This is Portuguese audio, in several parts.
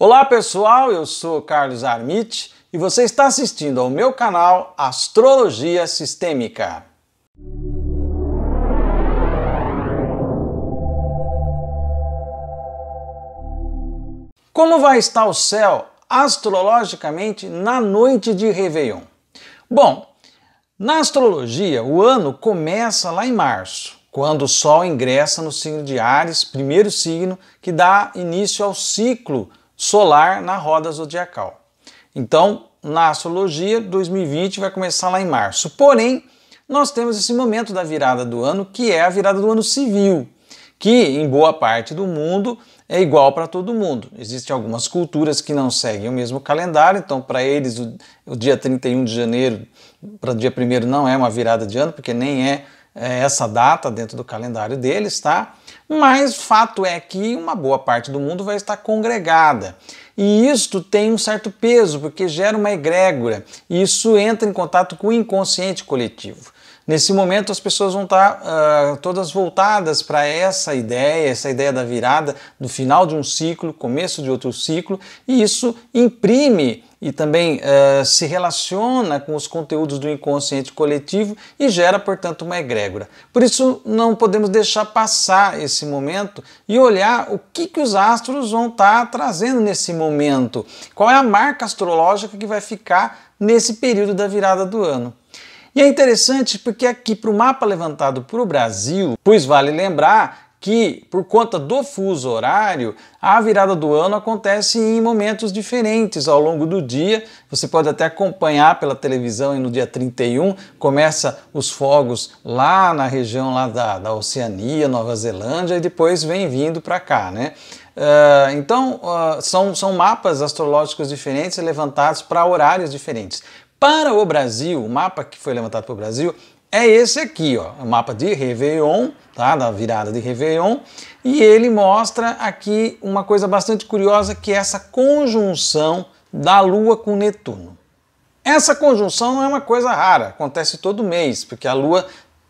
Olá pessoal, eu sou Carlos Armit e você está assistindo ao meu canal Astrologia Sistêmica. Como vai estar o céu astrologicamente na noite de Réveillon? Bom, na astrologia, o ano começa lá em março, quando o Sol ingressa no signo de Ares, primeiro signo que dá início ao ciclo solar na roda zodiacal. Então, na astrologia, 2020 vai começar lá em março. Porém, nós temos esse momento da virada do ano, que é a virada do ano civil, que em boa parte do mundo é igual para todo mundo. Existem algumas culturas que não seguem o mesmo calendário, então para eles o, o, dia 31 de janeiro para o dia 1 não é uma virada de ano, porque nem é, é essa data dentro do calendário deles, tá? Mas fato é que uma boa parte do mundo vai estar congregada. E isto tem um certo peso, porque gera uma egrégora. E isso entra em contato com o inconsciente coletivo. Nesse momento, as pessoas vão estar tá, uh, todas voltadas para essa ideia, essa ideia da virada, do final de um ciclo, começo de outro ciclo, e isso imprime e também uh, se relaciona com os conteúdos do inconsciente coletivo e gera, portanto, uma egrégora. Por isso, não podemos deixar passar esse momento e olhar o que, que os astros vão estar tá trazendo nesse momento, qual é a marca astrológica que vai ficar nesse período da virada do ano. E é interessante porque aqui para o mapa levantado para o Brasil, pois vale lembrar que, por conta do fuso horário, a virada do ano acontece em momentos diferentes ao longo do dia. Você pode até acompanhar pela televisão e no dia 31 começa os fogos lá na região lá da, da Oceania, Nova Zelândia, e depois vem vindo para cá, né? Uh, então, uh, são, são mapas astrológicos diferentes levantados para horários diferentes. Para o Brasil, o mapa que foi levantado para o Brasil é esse aqui, ó, o mapa de Réveillon, tá, da virada de Réveillon, e ele mostra aqui uma coisa bastante curiosa que é essa conjunção da Lua com Netuno. Essa conjunção não é uma coisa rara, acontece todo mês, porque a Lua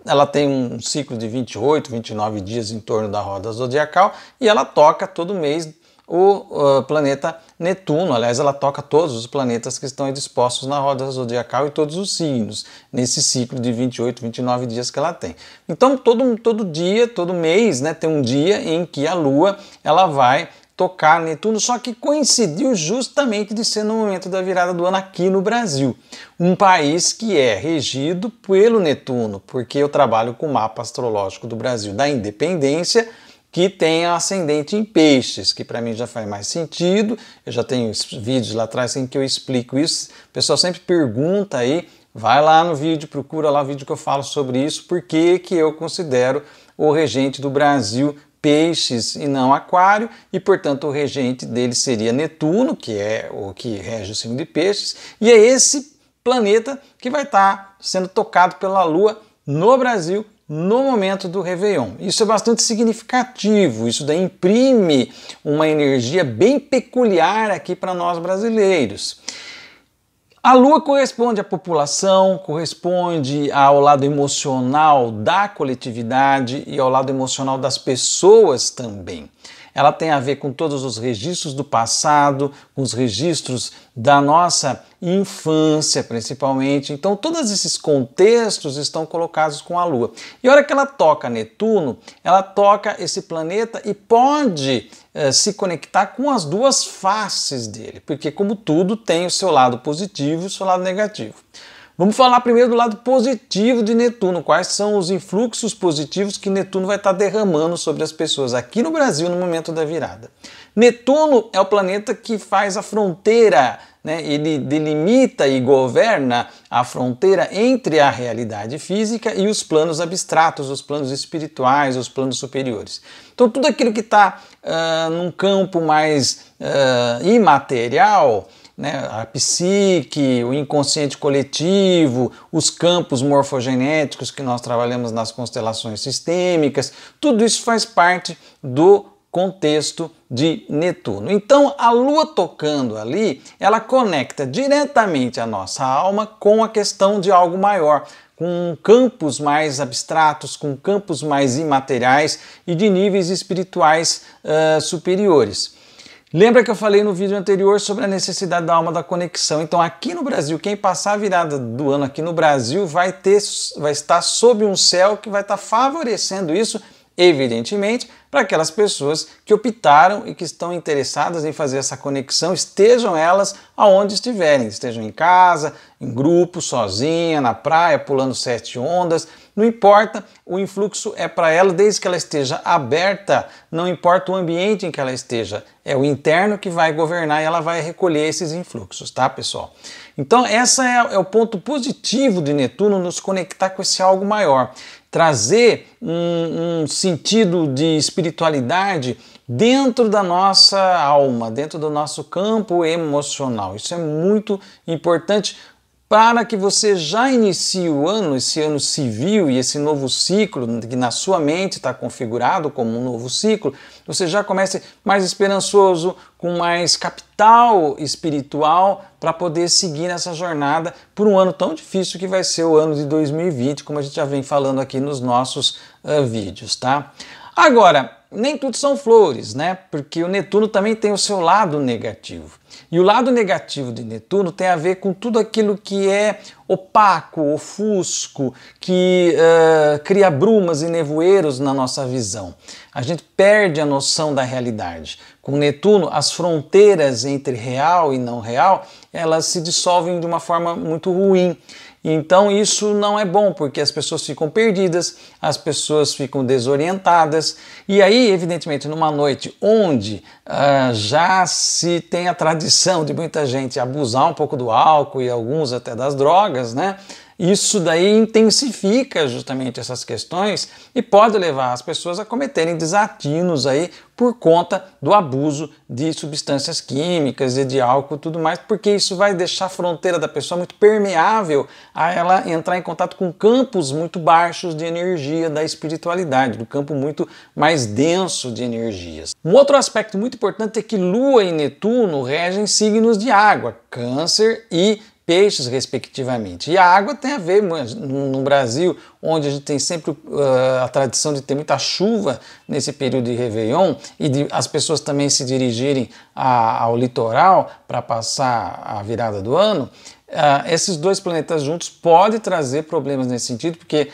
ela tem um ciclo de 28, 29 dias em torno da roda zodiacal e ela toca todo mês o uh, planeta Netuno. Aliás, ela toca todos os planetas que estão dispostos na roda zodiacal e todos os signos, nesse ciclo de 28, 29 dias que ela tem. Então, todo, todo dia, todo mês, né, tem um dia em que a Lua ela vai tocar Netuno, só que coincidiu justamente de ser no momento da virada do ano aqui no Brasil, um país que é regido pelo Netuno, porque eu trabalho com o mapa astrológico do Brasil da independência que tem ascendente em peixes, que para mim já faz mais sentido. Eu já tenho vídeos lá atrás em que eu explico isso. O pessoal sempre pergunta aí, vai lá no vídeo, procura lá o vídeo que eu falo sobre isso, porque que eu considero o regente do Brasil peixes e não aquário, e portanto o regente dele seria Netuno, que é o que rege o signo de peixes, e é esse planeta que vai estar tá sendo tocado pela Lua no Brasil no momento do Réveillon. Isso é bastante significativo, isso daí imprime uma energia bem peculiar aqui para nós brasileiros. A lua corresponde à população, corresponde ao lado emocional da coletividade e ao lado emocional das pessoas também ela tem a ver com todos os registros do passado, com os registros da nossa infância, principalmente. Então, todos esses contextos estão colocados com a Lua. E a hora que ela toca Netuno, ela toca esse planeta e pode eh, se conectar com as duas faces dele, porque, como tudo, tem o seu lado positivo e o seu lado negativo. Vamos falar primeiro do lado positivo de Netuno. Quais são os influxos positivos que Netuno vai estar tá derramando sobre as pessoas aqui no Brasil no momento da virada? Netuno é o planeta que faz a fronteira, né? ele delimita e governa a fronteira entre a realidade física e os planos abstratos, os planos espirituais, os planos superiores. Então, tudo aquilo que está uh, ah, num campo mais uh, imaterial né, a psique, o inconsciente coletivo, os campos morfogenéticos que nós trabalhamos nas constelações sistêmicas, tudo isso faz parte do contexto de Netuno. Então, a lua tocando ali, ela conecta diretamente a nossa alma com a questão de algo maior, com campos mais abstratos, com campos mais imateriais e de níveis espirituais uh, superiores. Lembra que eu falei no vídeo anterior sobre a necessidade da alma da conexão? Então, aqui no Brasil, quem passar a virada do ano aqui no Brasil vai ter, vai estar sob um céu que vai estar favorecendo isso, evidentemente, para aquelas pessoas que optaram e que estão interessadas em fazer essa conexão, estejam elas aonde estiverem, estejam em casa, em grupo, sozinha, na praia, pulando sete ondas, não importa, o influxo é para ela desde que ela esteja aberta, não importa o ambiente em que ela esteja, é o interno que vai governar e ela vai recolher esses influxos, tá pessoal? Então, esse é, é o ponto positivo de Netuno nos conectar com esse algo maior, trazer um, um sentido de espiritualidade dentro da nossa alma, dentro do nosso campo emocional. Isso é muito importante para que você já inicie o ano, esse ano civil e esse novo ciclo, que na sua mente está configurado como um novo ciclo, você já comece mais esperançoso, com mais capital espiritual para poder seguir nessa jornada por um ano tão difícil que vai ser o ano de 2020, como a gente já vem falando aqui nos nossos uh, vídeos, tá? Agora, nem tudo são flores, né? Porque o Netuno também tem o seu lado negativo. E o lado negativo de Netuno tem a ver com tudo aquilo que é opaco, ofusco, que uh, cria brumas e nevoeiros na nossa visão. A gente perde a noção da realidade. Com Netuno, as fronteiras entre real e não real elas se dissolvem de uma forma muito ruim. Então isso não é bom, porque as pessoas ficam perdidas, as pessoas ficam desorientadas. E aí, evidentemente, numa noite onde ah, já se tem a tradição de muita gente abusar um pouco do álcool e alguns até das drogas, né? Isso daí intensifica justamente essas questões e pode levar as pessoas a cometerem desatinos aí por conta do abuso de substâncias químicas e de álcool e tudo mais, porque isso vai deixar a fronteira da pessoa muito permeável a ela entrar em contato com campos muito baixos de energia da espiritualidade, do campo muito mais denso de energias. Um outro aspecto muito importante é que Lua e Netuno regem signos de água, Câncer e peixes, respectivamente. E a água tem a ver, mas no Brasil, onde a gente tem sempre eh, a tradição de ter muita chuva nesse período de Réveillon e de as pessoas também se dirigirem ao litoral para passar a virada do ano, Uh, esses dois planetas juntos pode trazer problemas nesse sentido, porque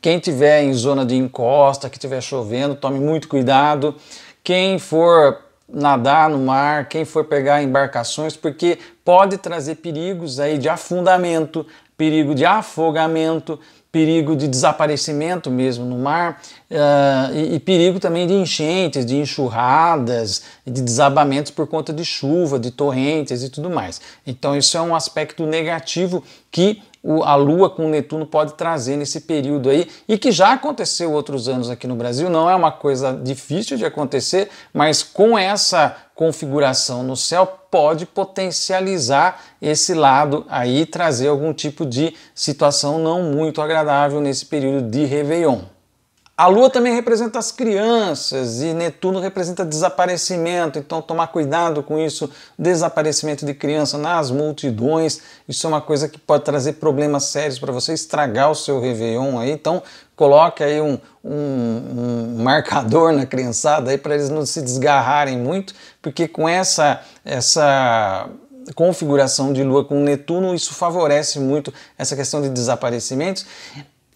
quem tiver em zona de encosta, que estiver chovendo, tome muito cuidado. Quem for nadar no mar, quem for pegar embarcações, porque pode trazer perigos aí de afundamento, perigo de afogamento, perigo de desaparecimento mesmo no mar uh, e, e, perigo também de enchentes, de enxurradas, de desabamentos por conta de chuva, de torrentes e tudo mais. Então isso é um aspecto negativo que a Lua com Netuno pode trazer nesse período aí e que já aconteceu outros anos aqui no Brasil. Não é uma coisa difícil de acontecer, mas com essa configuração no céu pode potencializar esse lado aí trazer algum tipo de situação não muito agradável nesse período de Réveillon. A lua também representa as crianças e Netuno representa desaparecimento, então tomar cuidado com isso, desaparecimento de criança nas multidões, isso é uma coisa que pode trazer problemas sérios para você, estragar o seu Réveillon aí, então coloque aí um, um, um marcador na criançada aí para eles não se desgarrarem muito, porque com essa essa configuração de lua com Netuno, isso favorece muito essa questão de desaparecimentos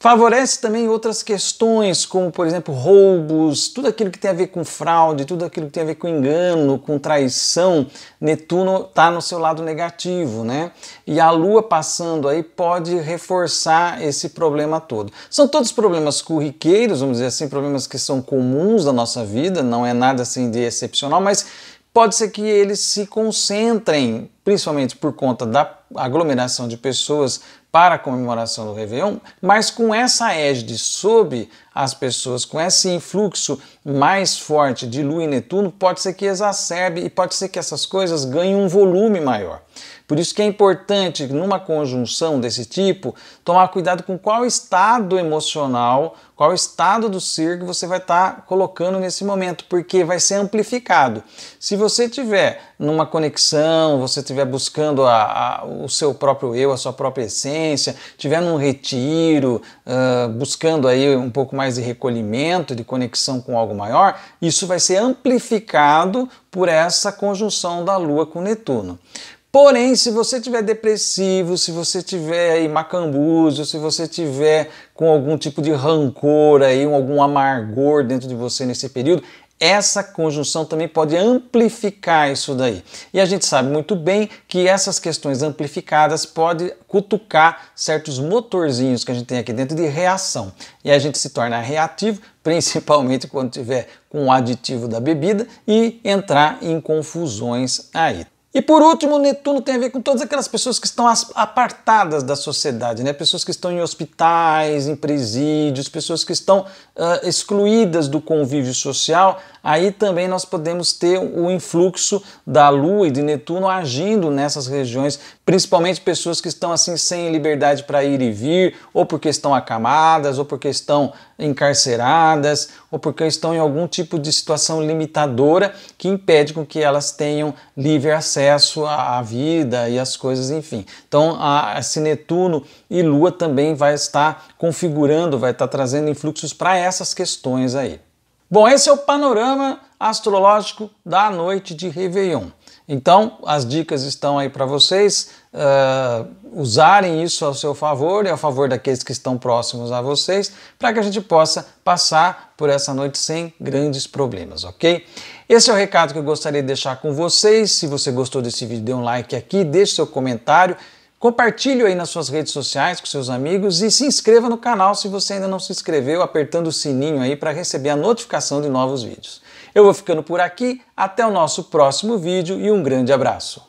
Favorece também outras questões, como por exemplo roubos, tudo aquilo que tem a ver com fraude, tudo aquilo que tem a ver com engano, com traição. Netuno está no seu lado negativo, né? E a Lua passando aí pode reforçar esse problema todo. São todos problemas corriqueiros, vamos dizer assim, problemas que são comuns da nossa vida, não é nada assim de excepcional, mas pode ser que eles se concentrem, principalmente por conta da aglomeração de pessoas para a comemoração do Réveillon, mas com essa égide sob as pessoas, com esse influxo mais forte de Lua e Netuno, pode ser que exacerbe e pode ser que essas coisas ganhem um volume maior. Por isso que é importante, numa conjunção desse tipo, tomar cuidado com qual estado emocional, qual estado do ser que você vai estar tá colocando nesse momento, porque vai ser amplificado. Se você tiver numa conexão, você estiver buscando a, a, o seu próprio eu, a sua própria essência, tiver num retiro, uh, buscando aí um pouco mais de recolhimento, de conexão com algo maior, isso vai ser amplificado por essa conjunção da Lua com Netuno. Porém, se você tiver depressivo, se você tiver aí macambujo, se você tiver com algum tipo de rancor aí, algum amargor dentro de você nesse período, essa conjunção também pode amplificar isso daí. E a gente sabe muito bem que essas questões amplificadas podem cutucar certos motorzinhos que a gente tem aqui dentro de reação. E a gente se torna reativo, principalmente quando tiver com o aditivo da bebida e entrar em confusões aí. E por último, Netuno tem a ver com todas aquelas pessoas que estão apartadas da sociedade, né? Pessoas que estão em hospitais, em presídios, pessoas que estão uh, excluídas do convívio social. Aí também nós podemos ter o influxo da Lua e de Netuno agindo nessas regiões, principalmente pessoas que estão assim sem liberdade para ir e vir, ou porque estão acamadas, ou porque estão encarceradas, ou porque estão em algum tipo de situação limitadora que impede com que elas tenham livre acesso acesso à vida e às coisas, enfim. Então, a, esse Netuno e Lua também vai estar configurando, vai estar trazendo influxos para essas questões aí. Bom, esse é o panorama astrológico da noite de Réveillon. Então, as dicas estão aí para vocês uh, usarem isso ao seu favor e ao favor daqueles que estão próximos a vocês, para que a gente possa passar por essa noite sem grandes problemas, ok? Esse é o recado que eu gostaria de deixar com vocês. Se você gostou desse vídeo, dê um like aqui, deixe seu comentário, compartilhe aí nas suas redes sociais com seus amigos e se inscreva no canal se você ainda não se inscreveu, apertando o sininho aí para receber a notificação de novos vídeos. Eu vou ficando por aqui, até o nosso próximo vídeo e um grande abraço.